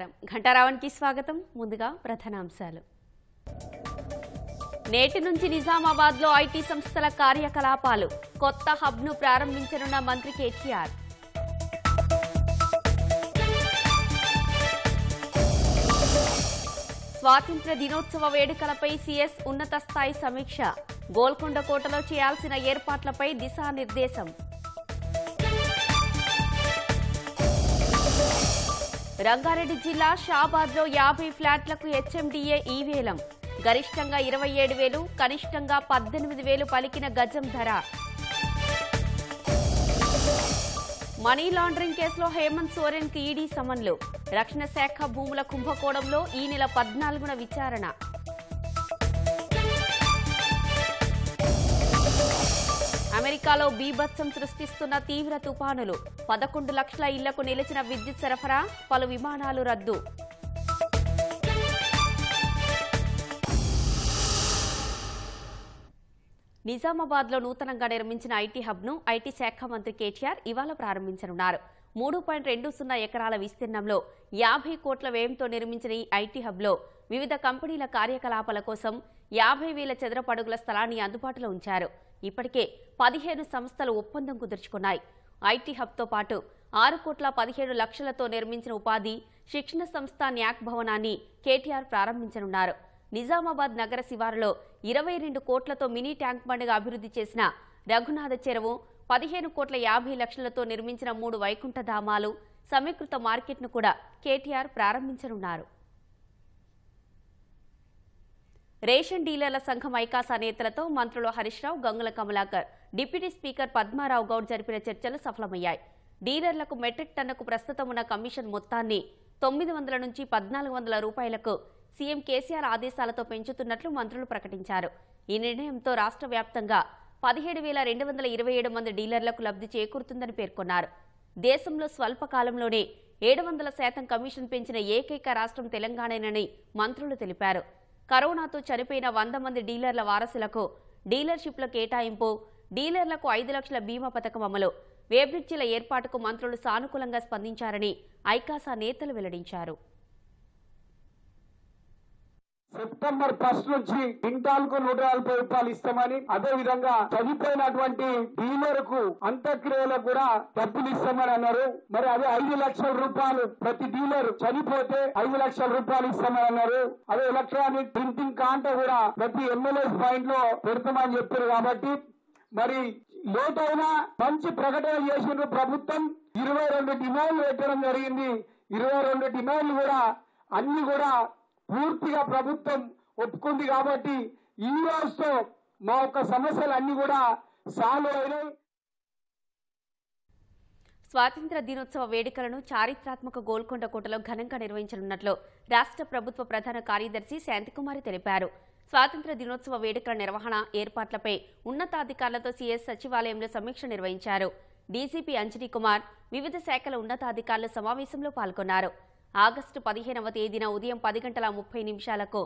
నమస్కారం ఘంటారావణ్కి స్వాగతం ముందుగా ప్రధానాంశాలు నేటి నుంచి నిజామాబాద్లో ఐటీ సంస్థల కార్యకలాపాలు కొత్త హబ్ను ప్రారంభించనున్న మంత్రి కేటీఆర్ స్వాతంత్ర దినోత్సవ వేడుకలపై సీఎస్ ఉన్నత స్థాయి సమీక్ష గోల్కొండ కోటలో చేయాల్సిన ఏర్పాట్లపై దిశానిర్దేశం రంగారెడ్డి జిల్లా షాబాద్లో యాభై ఫ్లాట్లకు హెచ్ఎండిఏ ఈవేలం గరిష్టంగా ఇరవై ఏడు వేలు కనిష్టంగా పద్దెనిమిది వేలు పలికిన గజం ధర మనీ లాండరింగ్ కేసులో హేమంత్ సోరెన్కి ఈడీ సమన్లు రక్షణ శాఖ భూముల కుంభకోణంలో ఈ నెల పద్నాలుగున విచారణ ఒడిశాలో బీభత్సం సృష్టిస్తున్న తీవ్ర తుపానులు పదకొండు లక్షల ఇళ్లకు నిలిచిన విద్యుత్ సరఫరా పలు విమానాలు రద్దు నిజామాబాద్లో నూతనంగా నిర్మించిన ఐటీ హబ్ను ఐటీ శాఖ మంత్రి కేటీఆర్ ఇవాళ ప్రారంభించనున్నారు మూడు పాయింట్ రెండు సున్నా ఎకరాల విస్తీర్ణంలో యాభై కోట్ల వ్యయంతో నిర్మించిన ఈ ఐటీ హబ్లో వివిధ కంపెనీల కార్యకలాపాల కోసం యాభై వేల చదరపడుగుల స్థలాన్ని అందుబాటులో ఉంచారు ఇప్పటికే పదిహేను సంస్థలు ఒప్పందం కుదుర్చుకున్నాయి ఐటీ హబ్తో పాటు ఆరు కోట్ల పదిహేడు లక్షలతో నిర్మించిన ఉపాధి శిక్షణ సంస్థ న్యాక్ భవనాన్ని కేటీఆర్ ప్రారంభించనున్నారు నిజామాబాద్ నగర శివారులో ఇరవై రెండు కోట్లతో మినీ ట్యాంక్ బండ్గా అభివృద్ధి చేసిన రఘునాథ చెరువు పదిహేను కోట్ల యాభై లక్షలతో నిర్మించిన మూడు వైకుంఠధామాలు సమీకృత మార్కెట్ను కూడా కేటీఆర్ ప్రారంభించనున్నారు రేషన్ డీలర్ల సంఘం ఐకాసా నేతలతో మంత్రులు హరీష్ రావు గంగుల కమలాకర్ డిప్యూటీ స్పీకర్ పద్మారావు గౌడ్ జరిపిన చర్చలు సఫలమయ్యాయి డీలర్లకు మెట్రిక్ టన్నుకు ప్రస్తుతం ఉన్న కమిషన్ మొత్తాన్ని తొమ్మిది వందల నుంచి పద్నాలుగు వందల రూపాయలకు సీఎం కేసీఆర్ ఆదేశాలతో పెంచుతున్నట్లు మంత్రులు ప్రకటించారు ఈ నిర్ణయంతో రాష్ట్ర వ్యాప్తంగా పదిహేడు వేల రెండు వందల ఇరవై ఏడు మంది డీలర్లకు లబ్ధి చేకూరుతుందని పేర్కొన్నారు దేశంలో స్వల్పకాలంలోనే ఏడు వందల శాతం కమిషన్ పెంచిన ఏకైక రాష్ట్రం తెలంగాణేనని మంత్రులు తెలిపారు కరోనాతో చనిపోయిన వంద మంది డీలర్ల వారసులకు డీలర్షిప్ల కేటాయింపు డీలర్లకు ఐదు లక్షల బీమా పథకం అమలు వేబ్రిడ్జిల ఏర్పాటుకు మంత్రులు సానుకూలంగా స్పందించారని ఐకాసా నేతలు వెల్లడించారు సెప్టెంబర్ ఫస్ట్ నుంచి క్వింటాల్ కు నూట నలభై రూపాయలు ఇస్తామని అదే విధంగా చదిపోయినటువంటి డీలర్ కు అంత్యక్రియలకు కూడా డబ్బులు ఇస్తామని అన్నారు మరి అదే ఐదు లక్షల రూపాయలు ప్రతి డీలర్ చనిపోతే ఐదు లక్షల రూపాయలు ఇస్తామని అన్నారు అదే ఎలక్ట్రానిక్ ప్రింటింగ్ కాంట కూడా ప్రతి ఎమ్మెల్యే పాయింట్ లో పెడతామని చెప్పారు కాబట్టి మరి లోటైనా మంచి ప్రకటన చేసిన ప్రభుత్వం ఇరవై రెండు డిమాండ్లు పెట్టడం జరిగింది ఇరవై రెండు డిమాండ్లు కూడా అన్ని కూడా పూర్తిగా ప్రభుత్వం ఒప్పుకుంది కాబట్టి ఈ రోజుతో మా యొక్క సమస్యలు అన్ని కూడా సాల్వ్ అయినాయి స్వాతంత్ర దినోత్సవ వేడుకలను చారిత్రాత్మక గోల్కొండ కోటలో ఘనంగా నిర్వహించనున్నట్లు రాష్ట్ర ప్రభుత్వ ప్రధాన కార్యదర్శి శాంతికుమారి తెలిపారు స్వాతంత్ర దినోత్సవ వేడుకల నిర్వహణ ఏర్పాట్లపై ఉన్నతాధికారులతో సీఎస్ సచివాలయంలో సమీక్ష నిర్వహించారు డీసీపీ అంజనీ కుమార్ వివిధ శాఖల ఉన్నతాధికారుల సమావేశంలో పాల్గొన్నారు ఆగస్టు పదిహేనవ తేదీన ఉదయం పది గంటల ముప్పై నిమిషాలకు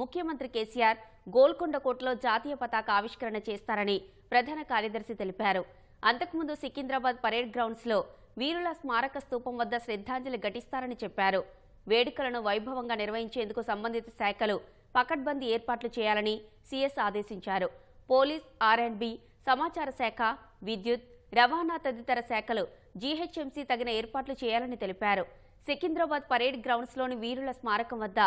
ముఖ్యమంత్రి కేసీఆర్ గోల్కొండ కోట్లో జాతీయ పతాక ఆవిష్కరణ చేస్తారని ప్రధాన కార్యదర్శి తెలిపారు అంతకుముందు సికింద్రాబాద్ పరేడ్ గ్రౌండ్స్లో వీరుల స్మారక స్తూపం వద్ద శ్రద్ధాంజలి ఘటిస్తారని చెప్పారు వేడుకలను వైభవంగా నిర్వహించేందుకు సంబంధిత శాఖలు పకడ్బందీ ఏర్పాట్లు చేయాలని సీఎస్ ఆదేశించారు పోలీస్ ఆర్అండ్బి సమాచార శాఖ విద్యుత్ రవాణా తదితర శాఖలు జీహెచ్ఎంసీ తగిన ఏర్పాట్లు చేయాలని తెలిపారు సికింద్రాబాద్ పరేడ్ గ్రౌండ్స్లోని వీరుల స్మారకం వద్ద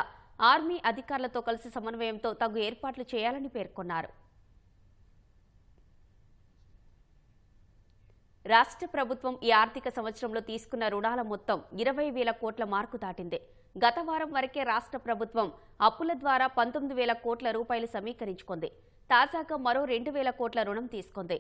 ఆర్మీ అధికారులతో కలిసి సమన్వయంతో తగు ఏర్పాట్లు చేయాలని పేర్కొన్నారు రాష్ట్ర ప్రభుత్వం ఈ ఆర్థిక సంవత్సరంలో తీసుకున్న రుణాల మొత్తం ఇరవై వేల కోట్ల మార్కు దాటింది గత వారం వరకే రాష్ట్ర ప్రభుత్వం అప్పుల ద్వారా పంతొమ్మిది వేల కోట్ల రూపాయలు సమీకరించుకుంది తాజాగా మరో రెండు వేల కోట్ల రుణం తీసుకుంది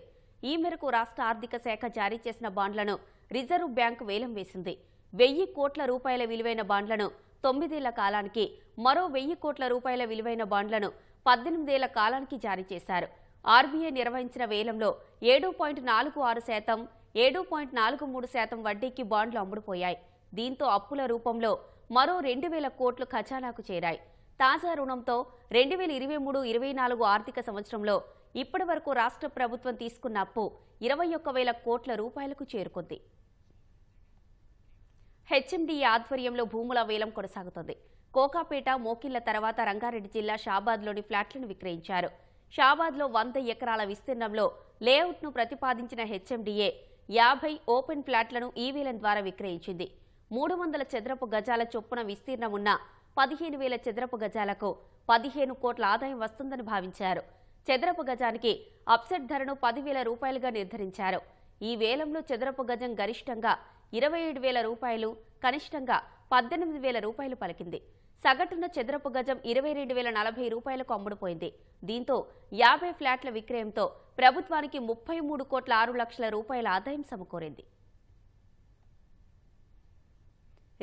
ఈ మేరకు రాష్ట్ర ఆర్థిక శాఖ జారీ చేసిన బాండ్లను రిజర్వ్ బ్యాంకు వేలం వేసింది వెయ్యి కోట్ల రూపాయల విలువైన బాండ్లను తొమ్మిదేళ్ల కాలానికి మరో వెయ్యి కోట్ల రూపాయల విలువైన బాండ్లను పద్దెనిమిదేళ్ల కాలానికి జారీ చేశారు ఆర్బీఐ నిర్వహించిన వేలంలో ఏడు పాయింట్ నాలుగు ఆరు శాతం ఏడు పాయింట్ నాలుగు మూడు శాతం వడ్డీకి బాండ్లు అమ్ముడుపోయాయి దీంతో అప్పుల రూపంలో మరో రెండు వేల కోట్లు ఖజానాకు చేరాయి తాజా రుణంతో రెండు వేల ఇరవై మూడు ఇరవై నాలుగు ఆర్థిక సంవత్సరంలో ఇప్పటి వరకు రాష్ట్ర ప్రభుత్వం తీసుకున్న అప్పు ఇరవై ఒక్క వేల కోట్ల రూపాయలకు చేరుకుంది హెచ్ఎండి ఆధ్వర్యంలో భూముల వేలం కొనసాగుతోంది కోకాపేట మోకిళ్ల తర్వాత రంగారెడ్డి జిల్లా షాబాద్లోని ఫ్లాట్లను విక్రయించారు షాబాద్లో వంద ఎకరాల విస్తీర్ణంలో లేఅవుట్ను ప్రతిపాదించిన హెచ్ఎండిఏ యాభై ఓపెన్ ఫ్లాట్లను ఈవీలం ద్వారా విక్రయించింది మూడు వందల చదరపు గజాల చొప్పున విస్తీర్ణం ఉన్న పదిహేను వేల చదరపు గజాలకు పదిహేను కోట్ల ఆదాయం వస్తుందని భావించారు చదరపు గజానికి అప్సెట్ ధరను పదివేల రూపాయలుగా నిర్ధరించారు ఈ వేలంలో చదరపు గజం గరిష్టంగా ఇరవై ఏడు వేల రూపాయలు కనిష్టంగా పద్దెనిమిది వేల రూపాయలు పలికింది సగటున చదరపు గజం ఇరవై రెండు వేల నలభై రూపాయలకు అమ్ముడుపోయింది దీంతో యాభై ఫ్లాట్ల విక్రయంతో ప్రభుత్వానికి ముప్పై మూడు కోట్ల ఆరు లక్షల రూపాయల ఆదాయం సమకూరింది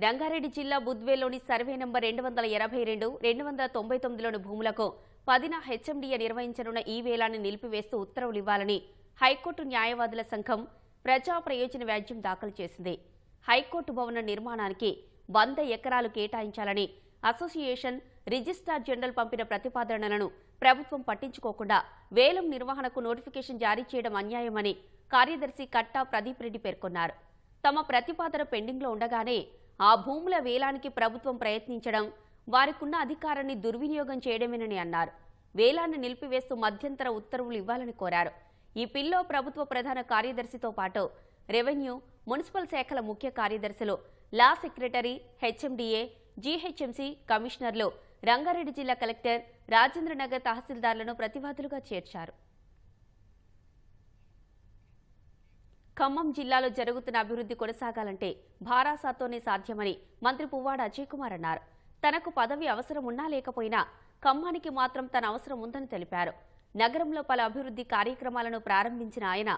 రంగారెడ్డి జిల్లా బుద్వేల్లోని సర్వే నంబర్ రెండు వందల ఎనభై రెండు రెండు వందల తొంభై తొమ్మిదిలోని భూములకు పదిన హెచ్ఎండిఏ నిర్వహించనున్న ఈ వేలాన్ని నిలిపివేస్తూ ఉత్తర్వులు ఇవ్వాలని హైకోర్టు న్యాయవాదుల సంఘం ప్రజా ప్రయోజన వ్యాజ్యం దాఖలు చేసింది హైకోర్టు భవన నిర్మాణానికి వంద ఎకరాలు కేటాయించాలని అసోసియేషన్ రిజిస్ట్రార్ జనరల్ పంపిన ప్రతిపాదనలను ప్రభుత్వం పట్టించుకోకుండా వేలం నిర్వహణకు నోటిఫికేషన్ జారీ చేయడం అన్యాయమని కార్యదర్శి కట్టా ప్రదీప్ రెడ్డి పేర్కొన్నారు తమ ప్రతిపాదన పెండింగ్లో ఉండగానే ఆ భూముల వేలానికి ప్రభుత్వం ప్రయత్నించడం వారికున్న అధికారాన్ని దుర్వినియోగం చేయడమేనని అన్నారు వేలాన్ని నిలిపివేస్తూ మధ్యంతర ఉత్తర్వులు ఇవ్వాలని కోరారు ఈ పిల్లో ప్రభుత్వ ప్రధాన కార్యదర్శితో పాటు రెవెన్యూ మున్సిపల్ శాఖల ముఖ్య కార్యదర్శులు లా సెక్రటరీ హెచ్ఎండిఏ జీహెచ్ఎంసీ కమిషనర్లు రంగారెడ్డి జిల్లా కలెక్టర్ రాజేంద్రనగర్ తహసీల్దార్లను ప్రతివాదులుగా చేర్చారు ఖమ్మం జిల్లాలో జరుగుతున్న అభివృద్ధి కొనసాగాలంటే భారాసాతోనే సాధ్యమని మంత్రి పువ్వాడ అజయ్ కుమార్ అన్నారు తనకు పదవి అవసరం ఉన్నా లేకపోయినా ఖమ్మానికి మాత్రం తన అవసరం ఉందని తెలిపారు నగరంలో పలు అభివృద్ధి కార్యక్రమాలను ప్రారంభించిన ఆయన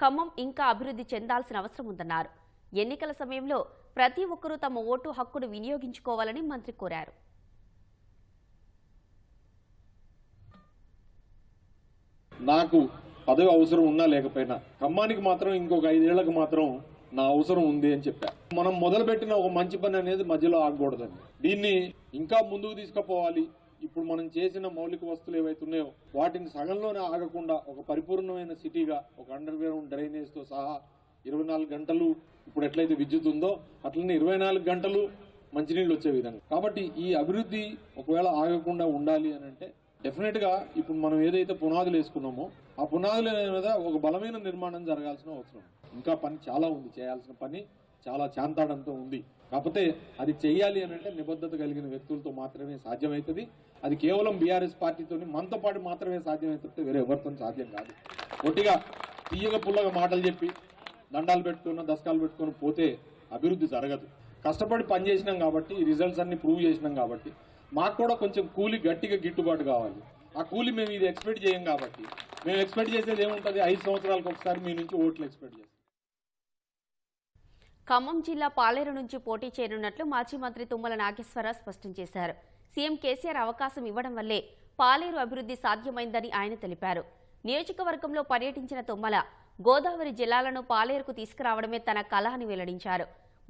ఖమ్మం ఇంకా అభివృద్ధి చెందాల్సిన అవసరం ఉందన్నారు ఎన్నికల సమయంలో ప్రతి ఒక్కరూ తమ ఓటు హక్కును వినియోగించుకోవాలని మంత్రి కోరారు నాకు పదవి అవసరం ఉన్నా లేకపోయినా ఖమ్మానికి మాత్రం ఇంకొక ఐదేళ్లకు మాత్రం నా అవసరం ఉంది అని చెప్పారు మనం మొదలుపెట్టిన ఒక మంచి పని అనేది మధ్యలో ఆగకూడదండి దీన్ని ఇంకా ముందుకు తీసుకుపోవాలి ఇప్పుడు మనం చేసిన మౌలిక వస్తువులు ఏవైతే ఉన్నాయో వాటిని సగంలోనే ఆగకుండా ఒక పరిపూర్ణమైన సిటీగా ఒక అండర్ గ్రౌండ్ డ్రైనేజ్ తో సహా ఇరవై నాలుగు గంటలు ఇప్పుడు ఎట్లయితే విద్యుత్ ఉందో అట్లనే ఇరవై నాలుగు గంటలు మంచినీళ్ళు వచ్చే విధంగా కాబట్టి ఈ అభివృద్ధి ఒకవేళ ఆగకుండా ఉండాలి అని అంటే డెఫినెట్ గా ఇప్పుడు మనం ఏదైతే పునాదులు వేసుకున్నామో ఆ పునాదుల మీద ఒక బలమైన నిర్మాణం జరగాల్సిన అవసరం ఇంకా పని చాలా ఉంది చేయాల్సిన పని చాలా చాంతాడంతో ఉంది కాకపోతే అది చెయ్యాలి అని అంటే నిబద్ధత కలిగిన వ్యక్తులతో మాత్రమే సాధ్యమవుతుంది అది కేవలం బీఆర్ఎస్ పార్టీతో మనతో పాటు మాత్రమే సాధ్యమవుతుంది వేరే ఎవరితో సాధ్యం కాదు ఒట్టిగా తీయగా పుల్లగా మాటలు చెప్పి దండాలు పెట్టుకున్న దశకాలు పెట్టుకుని పోతే అభివృద్ధి జరగదు కష్టపడి పనిచేసినాం కాబట్టి రిజల్ట్స్ అన్ని ప్రూవ్ చేసినాం కాబట్టి మాకు కూడా కొంచెం కూలి గట్టిగా గిట్టుబాటు కావాలి ఆ కూలి మేము ఇది ఎక్స్పెక్ట్ చేయం కాబట్టి మేము ఎక్స్పెక్ట్ చేసేది ఏముంటుంది ఐదు సంవత్సరాలకు ఒకసారి మీ నుంచి ఓట్లు ఎక్స్పెక్ట్ చేస్తాం ఖమ్మం జిల్లా పాలేరు నుంచి పోటీ చేయనున్నట్లు మాజీ మంత్రి తుమ్మల నాగేశ్వరరావు స్పష్టం చేశారు సీఎం కేసీఆర్ అవకాశం ఇవ్వడం వల్లే పాలేరు అభివృద్ధి సాధ్యమైందని ఆయన తెలిపారు నియోజకవర్గంలో పర్యటించిన తుమ్మల గోదావరి జిల్లాలను పాలేరుకు తీసుకురావడమే తన కళ అని వెల్లడించారు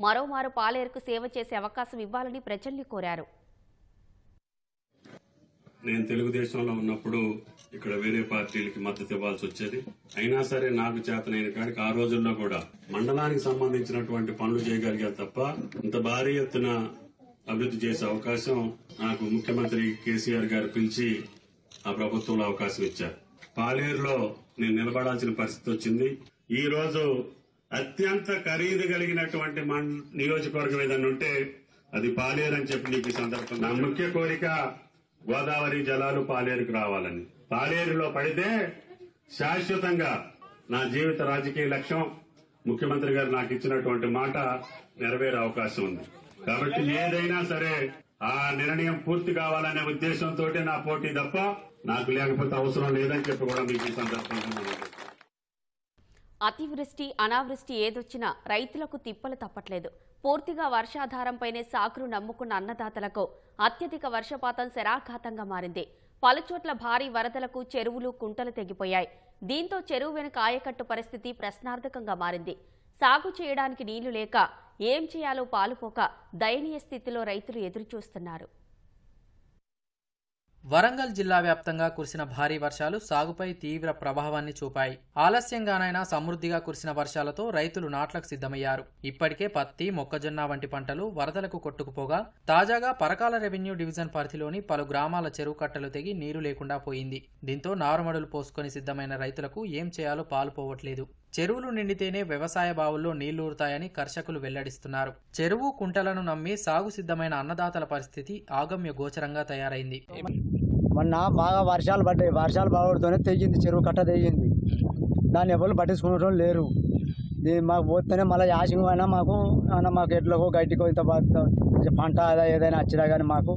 మరోమారు పాలేరుకు సేవ చేసే అవకాశం ఇవ్వాలని ప్రజల్ని కోరారు నేను తెలుగుదేశంలో ఉన్నప్పుడు ఇక్కడ వేరే పార్టీలకి మద్దతు ఇవ్వాల్సి వచ్చేది అయినా సరే నాకు చేతనైన కాడికి ఆ రోజుల్లో కూడా మండలానికి సంబంధించినటువంటి పనులు చేయగలిగారు తప్ప ఇంత భారీ ఎత్తున అభివృద్ధి చేసే అవకాశం నాకు ముఖ్యమంత్రి కేసీఆర్ గారు పిలిచి ఆ ప్రభుత్వంలో అవకాశం ఇచ్చారు పాలేరులో నేను నిలబడాల్సిన పరిస్థితి వచ్చింది ఈ రోజు అత్యంత ఖరీదు కలిగినటువంటి నియోజకవర్గం ఏదన్నా ఉంటే అది పాలేరు అని చెప్పి నీకు సందర్భం నా ముఖ్య కోరిక గోదావరి జలాలు పాలేరుకు రావాలని పాలేరులో పడితే శాశ్వతంగా నా జీవిత రాజకీయ లక్ష్యం ముఖ్యమంత్రి గారు నాకు ఇచ్చినటువంటి మాట నెరవేరే అవకాశం ఉంది కాబట్టి ఏదైనా సరే ఆ నిర్ణయం పూర్తి కావాలనే ఉద్దేశంతో నా పోటీ తప్ప నాకు లేకపోతే అవసరం లేదని చెప్పి కూడా మీకు ఈ సందర్భంగా అతివృష్టి అనావృష్టి ఏదొచ్చినా రైతులకు తిప్పలు తప్పట్లేదు పూర్తిగా వర్షాధారంపైనే సాకులు నమ్ముకున్న అన్నదాతలకు అత్యధిక వర్షపాతం శరాఘాతంగా మారింది పలుచోట్ల భారీ వరదలకు చెరువులు కుంటలు తెగిపోయాయి దీంతో చెరువు వెనుక ఆయకట్టు పరిస్థితి ప్రశ్నార్థకంగా మారింది సాగు చేయడానికి నీళ్లు లేక ఏం చేయాలో పాలుపోక దయనీయ స్థితిలో రైతులు ఎదురుచూస్తున్నారు వరంగల్ జిల్లా వ్యాప్తంగా కురిసిన భారీ వర్షాలు సాగుపై తీవ్ర ప్రభావాన్ని చూపాయి ఆలస్యంగానైనా సమృద్ధిగా కురిసిన వర్షాలతో రైతులు నాట్లకు సిద్ధమయ్యారు ఇప్పటికే పత్తి మొక్కజొన్న వంటి పంటలు వరదలకు కొట్టుకుపోగా తాజాగా పరకాల రెవెన్యూ డివిజన్ పరిధిలోని పలు గ్రామాల చెరువు కట్టలు తెగి నీరు లేకుండా పోయింది దీంతో నారుమడులు పోసుకొని సిద్ధమైన రైతులకు ఏం చేయాలో పాలుపోవట్లేదు చెరువులు నిండితేనే వ్యవసాయ బావుల్లో నీళ్లూరుతాయని కర్షకులు వెల్లడిస్తున్నారు చెరువు కుంటలను నమ్మి సాగు సిద్ధమైన అన్నదాతల పరిస్థితి ఆగమ్య గోచరంగా తయారైంది మొన్న బాగా వర్షాలు పడ్డాయి వర్షాలు బాగుపడుతూనే తెగింది చెరువు కట్ట తెగింది దాన్ని ఎవరు పట్టించుకునేటోళ్ళు లేరు ఇది మాకు పోతేనే మళ్ళీ యాసింగ్ అయినా మాకు అయినా మాకు ఎట్లకో గడ్డికో ఇంత పంట ఏదైనా వచ్చినా కానీ మాకు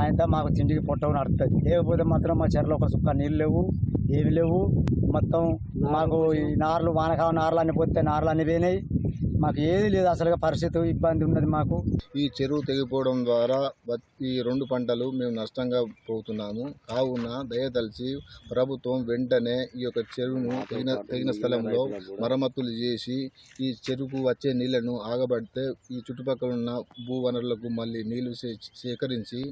ఆయన మాకు తిండికి పొట్ట నడుతుంది లేకపోతే మాత్రం మా చెరలో ఒక చుక్క నీళ్ళు లేవు ఏమి లేవు మొత్తం మాకు ఈ నార్లు వానకావ నార్లు పోతే నార్లు అన్నీ పోయినాయి మాకు ఏది లేదు అసలుగా పరిస్థితి ఇబ్బంది ఉన్నది మాకు ఈ చెరువు తెగిపోవడం ద్వారా ఈ రెండు పంటలు మేము నష్టంగా పోతున్నాము కావున దయతలిచి ప్రభుత్వం వెంటనే ఈ యొక్క చెరువును తగిన తగిన స్థలంలో మరమ్మతులు చేసి ఈ చెరువుకు వచ్చే నీళ్లను ఆగబడితే ఈ చుట్టుపక్కల ఉన్న భూ వనరులకు మళ్ళీ నీళ్లు సేకరించి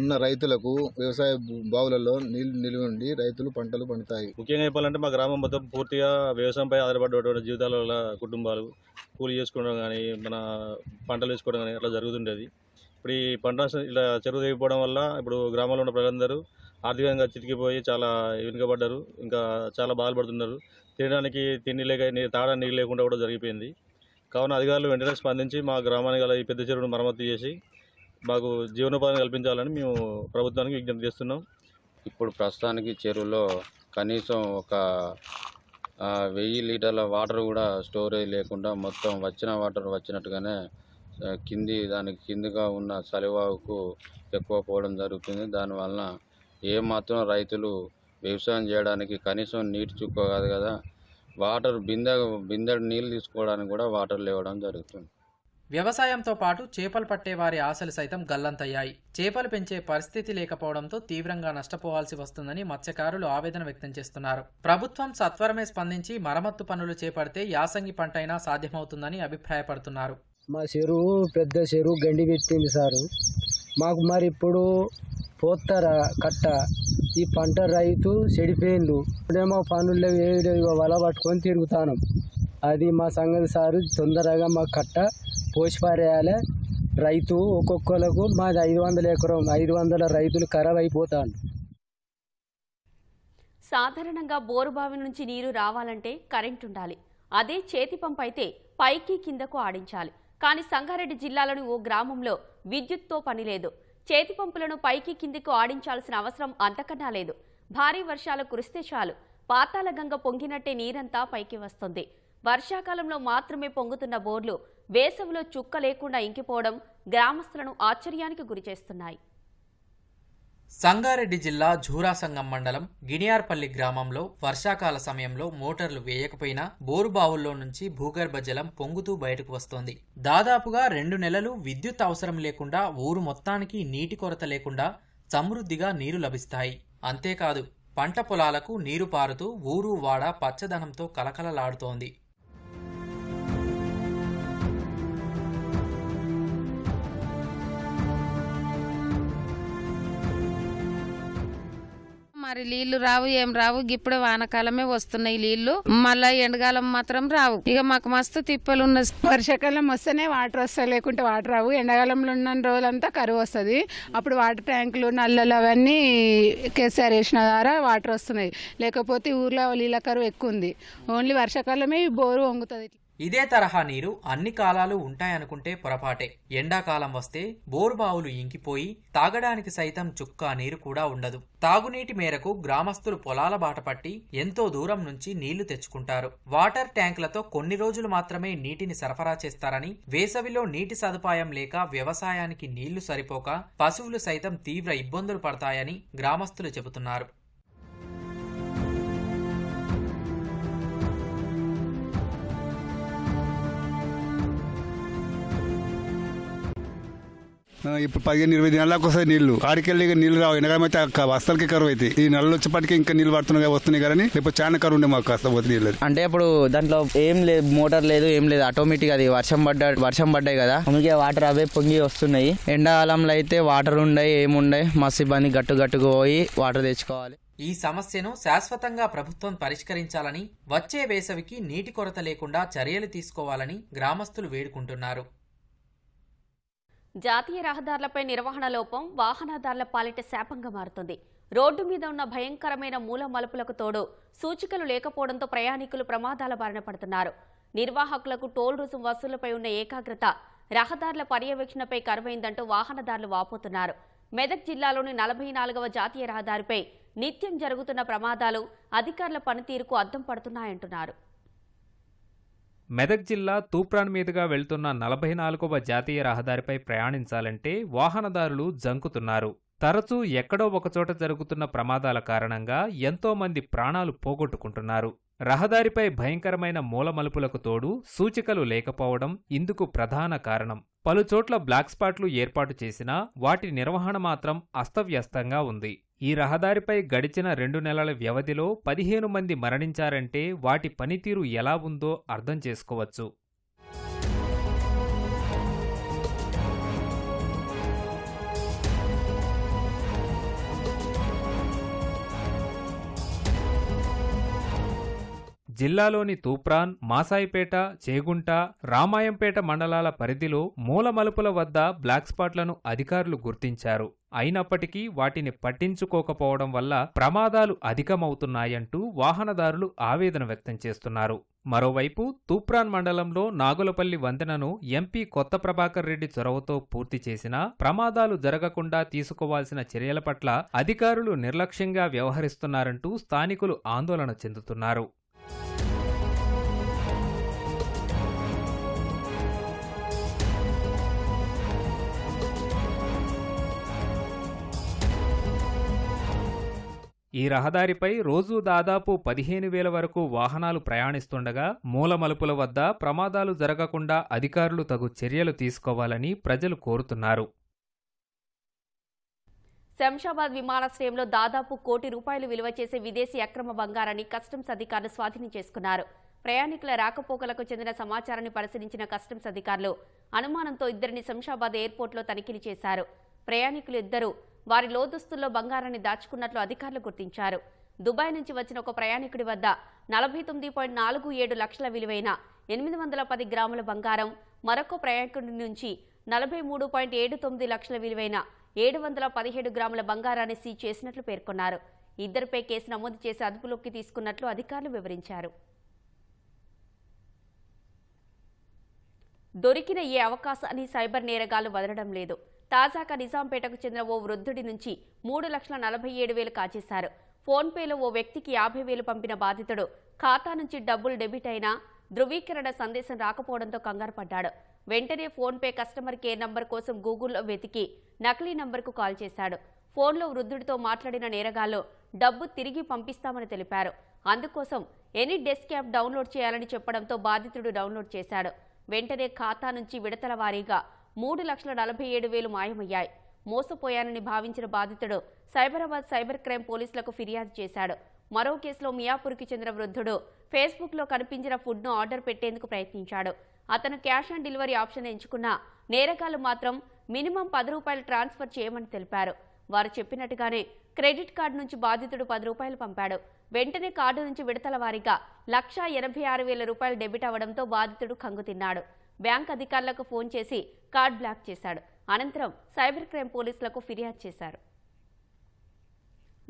ఉన్న రైతులకు వ్యవసాయ బావులలో నీళ్లు నిలువ ఉండి రైతులు పంటలు పండుతాయి ముఖ్యంగా చెప్పాలంటే మా గ్రామం మొత్తం పూర్తిగా వ్యవసాయంపై ఆధారపడేటువంటి జీవితాల వల్ల కుటుంబాలు కూలి చేసుకోవడం కానీ మన పంటలు వేసుకోవడం కానీ అట్లా జరుగుతుండేది ఇప్పుడు ఈ పంట ఇలా చెరువు తెగిపోవడం వల్ల ఇప్పుడు గ్రామంలో ఉన్న ప్రజలందరూ ఆర్థికంగా చితికిపోయి చాలా వెనుకబడ్డారు ఇంకా చాలా బాధపడుతున్నారు తినడానికి తిండి లేక తాడా నీళ్ళు లేకుండా కూడా జరిగిపోయింది కావున అధికారులు వెంటనే స్పందించి మా గ్రామానికి అలా ఈ పెద్ద చెరువును మరమ్మతు చేసి మాకు జీవనోపాధి కల్పించాలని మేము ప్రభుత్వానికి విజ్ఞప్తి చేస్తున్నాం ఇప్పుడు ప్రస్తుతానికి చెరువులో కనీసం ఒక వెయ్యి లీటర్ల వాటర్ కూడా స్టోరేజ్ లేకుండా మొత్తం వచ్చిన వాటర్ వచ్చినట్టుగానే కింది దానికి కిందిగా ఉన్న సలివాకు ఎక్కువ పోవడం జరుగుతుంది దానివలన ఏ మాత్రం రైతులు వ్యవసాయం చేయడానికి కనీసం నీటి చుక్క కాదు కదా వాటర్ బిందె బిందె నీళ్ళు తీసుకోవడానికి కూడా వాటర్ లేవడం జరుగుతుంది వ్యవసాయంతో పాటు చేపలు పట్టే వారి ఆశలు సైతం గల్లంతయ్యాయి చేపలు పెంచే పరిస్థితి లేకపోవడంతో తీవ్రంగా నష్టపోవాల్సి వస్తుందని మత్స్యకారులు ఆవేదన వ్యక్తం చేస్తున్నారు ప్రభుత్వం సత్వరమే స్పందించి మరమ్మత్తు పనులు చేపడితే యాసంగి పంట అయినా సాధ్యమవుతుందని అభిప్రాయపడుతున్నారు మా చెరువు పెద్ద చెరువు గండి పెట్టింది సారు మాకు మరి ఇప్పుడు పోతర కట్ట ఈ పంట రైతు చెడిపోయిండు ఇప్పుడేమో పనులు ఏ ఏవి వల పట్టుకొని తిరుగుతాను అది మా సంగతి సారు తొందరగా మా కట్ట పోషిపారేయాల రైతు ఒక్కొక్కలకు మాది ఐదు వందల ఎకరం ఐదు వందల రైతులు ఖరాబ్ అయిపోతాను సాధారణంగా బోరుబావి నుంచి నీరు రావాలంటే కరెంట్ ఉండాలి అదే చేతి పంప్ అయితే పైకి కిందకు ఆడించాలి కానీ సంగారెడ్డి జిల్లాలోని ఓ గ్రామంలో విద్యుత్తో పనిలేదు చేతి పంపులను పైకి కిందకు ఆడించాల్సిన అవసరం అంతకన్నా లేదు భారీ వర్షాలు కురిస్తే చాలు పాతాళగంగ పొంగినట్టే నీరంతా పైకి వస్తుంది వర్షాకాలంలో మాత్రమే పొంగుతున్న బోర్లు వేసవిలో చుక్క లేకుండా ఇంకిపోవడం గ్రామస్తులను ఆశ్చర్యానికి గురిచేస్తున్నాయి సంగారెడ్డి జిల్లా జూరాసంగం మండలం గినియార్పల్లి గ్రామంలో వర్షాకాల సమయంలో మోటార్లు వేయకపోయినా బోరు బావుల్లో నుంచి భూగర్భ జలం పొంగుతూ బయటకు వస్తోంది దాదాపుగా రెండు నెలలు విద్యుత్ అవసరం లేకుండా ఊరు మొత్తానికి నీటి కొరత లేకుండా సమృద్ధిగా నీరు లభిస్తాయి అంతేకాదు పంట పొలాలకు నీరు పారుతూ ఊరు వాడ పచ్చదనంతో కలకలలాడుతోంది మరి నీళ్లు రావు ఏం రావు ఇప్పుడే వానకాలమే వస్తున్నాయి నీళ్లు మళ్ళా ఎండకాలం మాత్రం రావు ఇక మాకు మస్తు తిప్పలు ఉన్న వర్షాకాలం వస్తేనే వాటర్ వస్తాయి లేకుంటే వాటర్ రావు ఎండాకాలంలో ఉన్న రోజులంతా కరువు వస్తుంది అప్పుడు వాటర్ ట్యాంకులు నల్లలు అవన్నీ కేసీఆర్ వేసిన ద్వారా వాటర్ వస్తున్నాయి లేకపోతే ఊర్లో నీళ్ళ కరువు ఎక్కువ ఉంది ఓన్లీ వర్షాకాలమే బోరు వంగుతుంది ఇదే తరహా నీరు అన్ని కాలాలు ఉంటాయనుకుంటే పొరపాటే ఎండాకాలం వస్తే బోరుబావులు ఇంకిపోయి తాగడానికి సైతం చుక్క నీరు కూడా ఉండదు తాగునీటి మేరకు గ్రామస్తులు పొలాల బాటపట్టి ఎంతో దూరం నుంచి నీళ్లు తెచ్చుకుంటారు వాటర్ ట్యాంకులతో కొన్ని రోజులు మాత్రమే నీటిని సరఫరా చేస్తారని వేసవిలో నీటి సదుపాయం లేక వ్యవసాయానికి నీళ్లు సరిపోక పశువులు సైతం తీవ్ర ఇబ్బందులు పడతాయని గ్రామస్తులు చెబుతున్నారు ఇప్పుడు పదిహేను ఇరవై దినాలకు వస్తాయి నీళ్లు ఆడికెళ్ళి నీళ్లు రావు ఎండకాలం వస్తలకి కరువు అయితే ఈ నెలలు వచ్చేప్పటికి ఇంకా నీళ్లు పడుతున్నాయి వస్తున్నాయి కానీ రేపు చాలా కరువు ఉండే మాకు కాస్త పోతే నీళ్ళు అంటే ఇప్పుడు దాంట్లో ఏం లేదు మోటార్ లేదు ఏం లేదు ఆటోమేటిక్ అది వర్షం పడ్డా వర్షం పడ్డాయి కదా అందుకే వాటర్ అవే పొంగి వస్తున్నాయి ఎండాకాలంలో అయితే వాటర్ ఉండయి ఏముండయి మా సిబ్బంది గట్టు గట్టుకు పోయి వాటర్ తెచ్చుకోవాలి ఈ సమస్యను శాశ్వతంగా ప్రభుత్వం పరిష్కరించాలని వచ్చే వేసవికి నీటి కొరత లేకుండా చర్యలు తీసుకోవాలని గ్రామస్తులు వేడుకుంటున్నారు జాతీయ రహదారులపై నిర్వహణ లోపం వాహనదారుల పాలిట శాపంగా మారుతుంది రోడ్డు మీద ఉన్న భయంకరమైన మూల మలుపులకు తోడు సూచికలు లేకపోవడంతో ప్రయాణికులు ప్రమాదాల బారిన పడుతున్నారు నిర్వాహకులకు టోల్ రుసుం వసూళ్లపై ఉన్న ఏకాగ్రత రహదారుల పర్యవేక్షణపై కరువైందంటూ వాహనదారులు వాపోతున్నారు మెదక్ జిల్లాలోని నలభై నాలుగవ జాతీయ రహదారిపై నిత్యం జరుగుతున్న ప్రమాదాలు అధికారుల పనితీరుకు అద్దం పడుతున్నాయంటున్నారు మెదక్ జిల్లా తూప్రాన్ మీదుగా వెళ్తున్న నలభై నాలుగవ జాతీయ రహదారిపై ప్రయాణించాలంటే వాహనదారులు జంకుతున్నారు తరచూ ఎక్కడో ఒకచోట జరుగుతున్న ప్రమాదాల కారణంగా ఎంతోమంది ప్రాణాలు పోగొట్టుకుంటున్నారు రహదారిపై భయంకరమైన మూలమలుపులకు తోడు సూచికలు లేకపోవడం ఇందుకు ప్రధాన కారణం పలుచోట్ల బ్లాక్ స్పాట్లు ఏర్పాటు చేసినా వాటి నిర్వహణ మాత్రం అస్తవ్యస్తంగా ఉంది ఈ రహదారిపై గడిచిన రెండు నెలల వ్యవధిలో పదిహేను మంది మరణించారంటే వాటి పనితీరు ఎలా ఉందో అర్థం చేసుకోవచ్చు జిల్లాలోని తూప్రాన్ మాసాయిపేట చేగుంట రామాయంపేట మండలాల పరిధిలో మూలమలుపుల వద్ద బ్లాక్ స్పాట్లను అధికారులు గుర్తించారు అయినప్పటికీ వాటిని పట్టించుకోకపోవడం వల్ల ప్రమాదాలు అధికమవుతున్నాయంటూ వాహనదారులు ఆవేదన వ్యక్తం చేస్తున్నారు మరోవైపు తూప్రాన్ మండలంలో నాగులపల్లి వంతెనను ఎంపీ కొత్త ప్రభాకర్ రెడ్డి చొరవతో పూర్తి చేసినా ప్రమాదాలు జరగకుండా తీసుకోవాల్సిన చర్యల పట్ల అధికారులు నిర్లక్ష్యంగా వ్యవహరిస్తున్నారంటూ స్థానికులు ఆందోళన చెందుతున్నారు ఈ రహదారిపై రోజూ దాదాపు పదిహేను వేల వరకు వాహనాలు ప్రయాణిస్తుండగా మూల మలుపుల వద్ద ప్రమాదాలు జరగకుండా అధికారులు తగు చర్యలు తీసుకోవాలని ప్రజలు కోరుతున్నారు శంషాబాద్ విమానాశ్రయంలో దాదాపు కోటి రూపాయలు విలువ చేసే విదేశీ అక్రమ బంగారాన్ని కస్టమ్స్ అధికారులు స్వాధీనం చేసుకున్నారు ప్రయాణికుల రాకపోకలకు చెందిన సమాచారాన్ని పరిశీలించిన కస్టమ్స్ అధికారులు అనుమానంతో ఇద్దరిని శంషాబాద్ ఎయిర్పోర్ట్లో తనిఖీలు చేశారు ప్రయాణికులు ఇద్దరు వారి లోదుస్తుల్లో బంగారాన్ని దాచుకున్నట్లు అధికారులు గుర్తించారు దుబాయ్ నుంచి వచ్చిన ఒక ప్రయాణికుడి వద్ద నలభై తొమ్మిది పాయింట్ నాలుగు ఏడు లక్షల విలువైన ఎనిమిది వందల పది గ్రాముల బంగారం మరొక ప్రయాణికుడి నుంచి నలభై మూడు పాయింట్ ఏడు తొమ్మిది లక్షల విలువైన ఏడు వందల పదిహేడు గ్రాముల బంగారాన్ని సీజ్ చేసినట్లు పేర్కొన్నారు ఇద్దరిపై కేసు నమోదు చేసి అదుపులోకి తీసుకున్నట్లు అధికారులు వివరించారు దొరికిన ఏ అవకాశాన్ని సైబర్ నేరగాళ్లు వదలడం లేదు తాజాగా నిజాంపేటకు చెందిన ఓ వృద్ధుడి నుంచి మూడు లక్షల నలభై ఏడు వేలు కాచేశారు ఫోన్పేలో ఓ వ్యక్తికి యాభై వేలు పంపిన బాధితుడు ఖాతా నుంచి డబ్బులు డెబిట్ అయినా ధృవీకరణ సందేశం రాకపోవడంతో కంగారు పడ్డాడు వెంటనే ఫోన్పే కస్టమర్ కేర్ నంబర్ కోసం గూగుల్లో వెతికి నకిలీ నంబర్కు కాల్ చేశాడు ఫోన్లో వృద్ధుడితో మాట్లాడిన నేరగాళ్లు డబ్బు తిరిగి పంపిస్తామని తెలిపారు అందుకోసం ఎనీ డెస్క్ యాప్ డౌన్లోడ్ చేయాలని చెప్పడంతో బాధితుడు డౌన్లోడ్ చేశాడు వెంటనే ఖాతా నుంచి విడతల వారీగా మూడు లక్షల నలభై ఏడు వేలు మాయమయ్యాయి మోసపోయానని భావించిన బాధితుడు సైబరాబాద్ సైబర్ క్రైమ్ పోలీసులకు ఫిర్యాదు చేశాడు మరో కేసులో మియాపూర్కి చెందిన వృద్ధుడు ఫేస్బుక్లో కనిపించిన ఫుడ్ను ఆర్డర్ పెట్టేందుకు ప్రయత్నించాడు అతను క్యాష్ ఆన్ డెలివరీ ఆప్షన్ ఎంచుకున్న నేరకాలు మాత్రం మినిమం పది రూపాయలు ట్రాన్స్ఫర్ చేయమని తెలిపారు వారు చెప్పినట్టుగానే క్రెడిట్ కార్డు నుంచి బాధితుడు పది రూపాయలు పంపాడు వెంటనే కార్డు నుంచి విడతల వారీగా లక్షా ఎనభై ఆరు వేల రూపాయలు డెబిట్ అవడంతో బాధితుడు కంగుతిన్నాడు బ్యాంక్ అధికారులకు ఫోన్ చేసి కార్డ్ బ్లాక్ చేశాడు అనంతరం సైబర్ క్రైమ్ పోలీసులకు ఫిర్యాదు చేశారు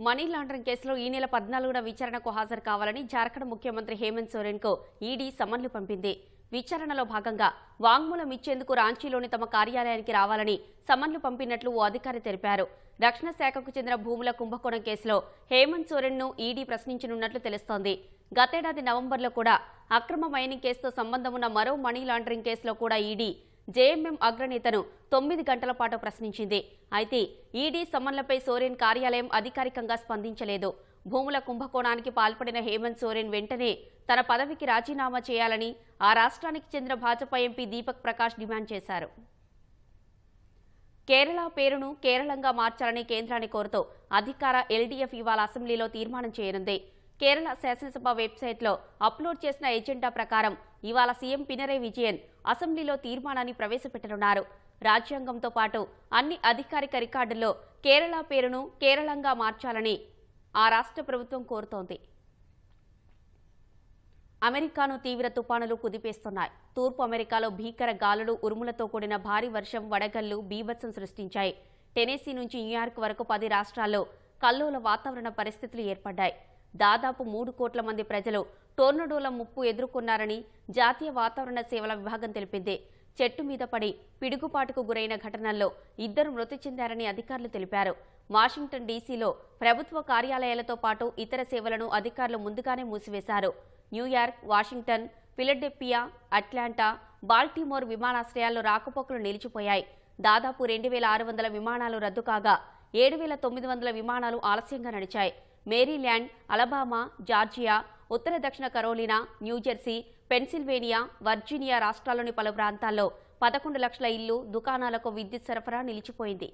మనీ లాండరింగ్ కేసులో ఈ నెల పద్నాలుగున విచారణకు హాజరు కావాలని జార్ఖండ్ ముఖ్యమంత్రి హేమంత్ సోరెన్కు ఈడీ సమన్లు పంపింది విచారణలో భాగంగా వాంగ్మూలం ఇచ్చేందుకు రాంచీలోని తమ కార్యాలయానికి రావాలని సమన్లు పంపినట్లు ఓ అధికారి తెలిపారు రక్షణ శాఖకు చెందిన భూముల కుంభకోణం కేసులో హేమంత్ సోరెన్ను ఈడీ ప్రశ్నించనున్నట్లు తెలుస్తోంది గతేడాది నవంబర్లో కూడా అక్రమ మైనింగ్ కేసుతో సంబంధం ఉన్న మరో మనీ లాండరింగ్ కేసులో కూడా ఈడీ జేఎంఎం అగ్రనేతను తొమ్మిది గంటల పాటు ప్రశ్నించింది అయితే ఈడీ సమన్లపై సోరెన్ కార్యాలయం అధికారికంగా స్పందించలేదు భూముల కుంభకోణానికి పాల్పడిన హేమంత్ సోరెన్ వెంటనే తన పదవికి రాజీనామా చేయాలని ఆ రాష్ట్రానికి చెందిన భాజపా ఎంపీ దీపక్ ప్రకాష్ డిమాండ్ చేశారు కేరళ పేరును కేరళంగా మార్చాలని కేంద్రాన్ని కోరుతూ అధికార ఎల్డీఎఫ్ ఇవాళ అసెంబ్లీలో తీర్మానం చేయనుంది కేరళ శాసనసభ వెబ్సైట్లో అప్లోడ్ చేసిన ఎజెండా ప్రకారం ఇవాళ సీఎం పినరే విజయన్ అసెంబ్లీలో తీర్మానాన్ని ప్రవేశపెట్టనున్నారు రాజ్యాంగంతో పాటు అన్ని అధికారిక రికార్డుల్లో కేరళ పేరును కేరళంగా మార్చాలని ఆ రాష్ట్ర ప్రభుత్వం కోరుతోంది అమెరికాను తీవ్ర తుపానులు కుదిపేస్తున్నాయి తూర్పు అమెరికాలో భీకర గాలులు ఉరుములతో కూడిన భారీ వర్షం వడగళ్లు బీభత్సం సృష్టించాయి టెనేసీ నుంచి న్యూయార్క్ వరకు పది రాష్ట్రాల్లో కల్లోల వాతావరణ పరిస్థితులు ఏర్పడ్డాయి దాదాపు మూడు కోట్ల మంది ప్రజలు టోర్నడోల ముప్పు ఎదుర్కొన్నారని జాతీయ వాతావరణ సేవల విభాగం తెలిపింది చెట్టు మీద పడి పిడుగుపాటుకు గురైన ఘటనల్లో ఇద్దరు మృతి చెందారని అధికారులు తెలిపారు వాషింగ్టన్ డీసీలో ప్రభుత్వ కార్యాలయాలతో పాటు ఇతర సేవలను అధికారులు ముందుగానే మూసివేశారు New York Washington Philadelphia Atlanta Baltimore విమానాశ్రయాల్లో రాకపోకలు నిలిచిపోయాయి దాదాపు రెండు విమానాలు రద్దు కాగా ఏడు విమానాలు ఆలస్యంగా నడిచాయి మేరీల్యాండ్ అలబామా జార్జియా ఉత్తర దక్షిణ కరోలినా న్యూజెర్సీ పెన్సిల్వేనియా వర్జీనియా రాష్ట్రాల్లోని పలు ప్రాంతాల్లో పదకొండు లక్షల ఇల్లు దుకాణాలకు విద్యుత్ సరఫరా నిలిచిపోయింది